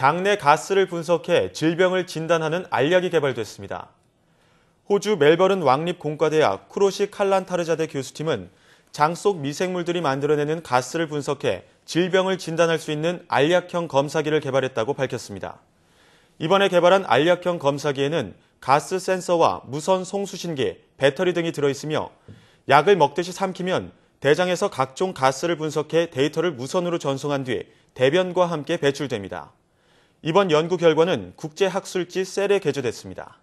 장내 가스를 분석해 질병을 진단하는 알약이 개발됐습니다. 호주 멜버른 왕립공과대학 크로시 칼란타르자대 교수팀은 장 속 미생물들이 만들어내는 가스를 분석해 질병을 진단할 수 있는 알약형 검사기를 개발했다고 밝혔습니다. 이번에 개발한 알약형 검사기에는 가스 센서와 무선 송수신기, 배터리 등이 들어있으며 약을 먹듯이 삼키면 대장에서 각종 가스를 분석해 데이터를 무선으로 전송한 뒤 대변과 함께 배출됩니다. 이번 연구 결과는 국제학술지 셀에 게재됐습니다.